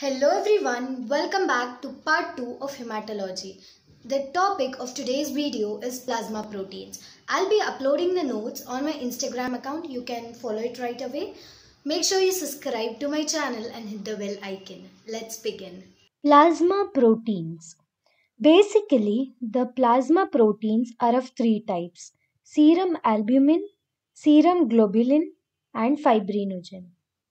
Hello everyone, welcome back to part 2 of hematology. The topic of today's video is plasma proteins. I'll be uploading the notes on my Instagram account. You can follow it right away. Make sure you subscribe to my channel and hit the bell icon. Let's begin. Plasma proteins. Basically, the plasma proteins are of three types. Serum albumin, serum globulin and fibrinogen.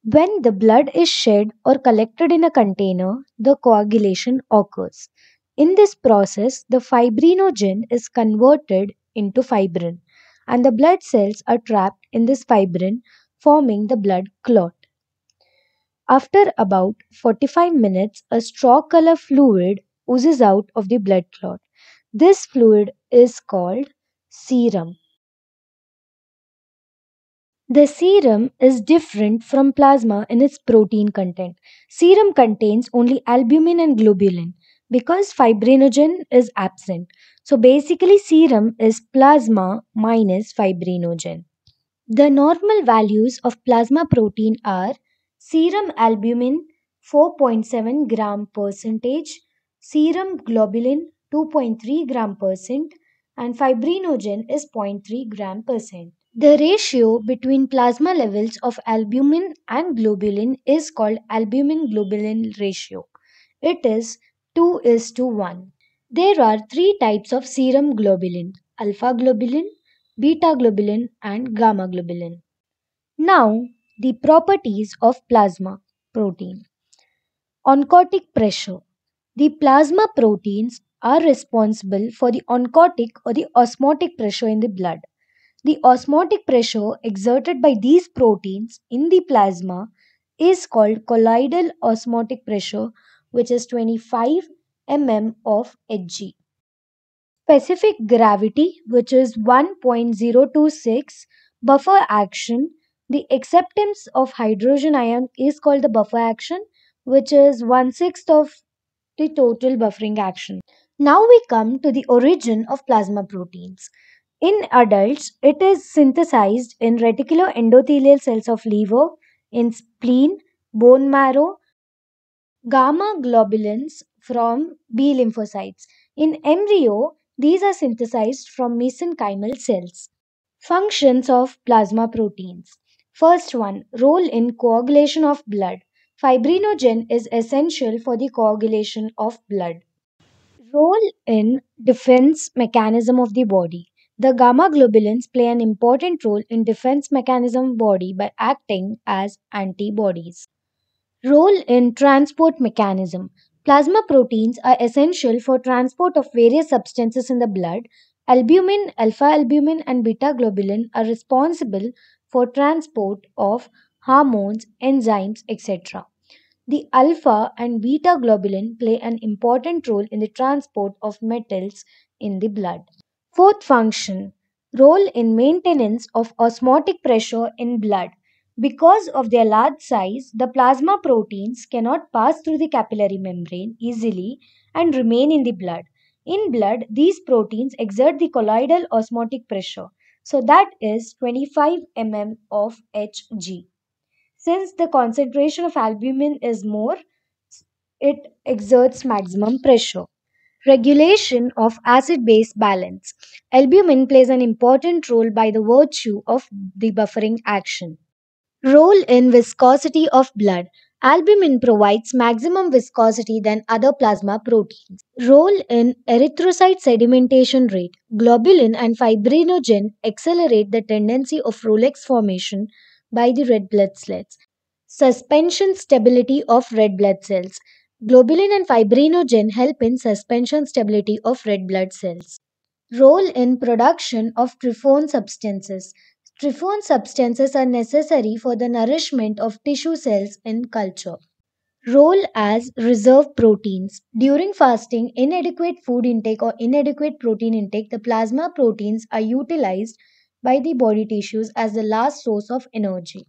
When the blood is shed or collected in a container, the coagulation occurs. In this process, the fibrinogen is converted into fibrin, and the blood cells are trapped in this fibrin, forming the blood clot. After about 45 minutes, a straw color fluid oozes out of the blood clot. This fluid is called serum. The serum is different from plasma in its protein content. Serum contains only albumin and globulin because fibrinogen is absent. So basically, serum is plasma minus fibrinogen. The normal values of plasma protein are serum albumin 4.7 gram percentage, serum globulin 2.3 gram percent, and fibrinogen is 0.3 gram percent. The ratio between plasma levels of albumin and globulin is called albumin globulin ratio. It is 2 is to 1. There are three types of serum globulin alpha globulin, beta globulin, and gamma globulin. Now, the properties of plasma protein. Oncotic pressure. The plasma proteins are responsible for the oncotic or the osmotic pressure in the blood. The osmotic pressure exerted by these proteins in the plasma is called colloidal osmotic pressure, which is 25 mm of Hg. Specific gravity, which is 1.026, buffer action. The acceptance of hydrogen ion is called the buffer action, which is one sixth of the total buffering action. Now we come to the origin of plasma proteins. In adults, it is synthesized in reticuloendothelial cells of liver, in spleen, bone marrow, gamma globulins from B lymphocytes. In embryo, these are synthesized from mesenchymal cells. Functions of plasma proteins. First one, role in coagulation of blood. Fibrinogen is essential for the coagulation of blood. Role in defense mechanism of the body. The gamma globulins play an important role in defense mechanism body by acting as antibodies. Role in transport mechanism. Plasma proteins are essential for transport of various substances in the blood. Albumin, alpha albumin and beta globulin are responsible for transport of hormones, enzymes, etc. The alpha and beta globulin play an important role in the transport of metals in the blood. Fourth function role in maintenance of osmotic pressure in blood. Because of their large size, the plasma proteins cannot pass through the capillary membrane easily and remain in the blood. In blood, these proteins exert the colloidal osmotic pressure. So that is 25 mm of Hg. Since the concentration of albumin is more, it exerts maximum pressure. Regulation of acid base balance. Albumin plays an important role by the virtue of the buffering action. Role in viscosity of blood. Albumin provides maximum viscosity than other plasma proteins. Role in erythrocyte sedimentation rate. Globulin and fibrinogen accelerate the tendency of Rolex formation by the red blood cells. Suspension stability of red blood cells. Globulin and fibrinogen help in suspension stability of red blood cells. Role in production of tryphophane substances. Tryphophane substances are necessary for the nourishment of tissue cells in culture. Role as reserve proteins. During fasting, inadequate food intake or inadequate protein intake, the plasma proteins are utilized by the body tissues as the last source of energy.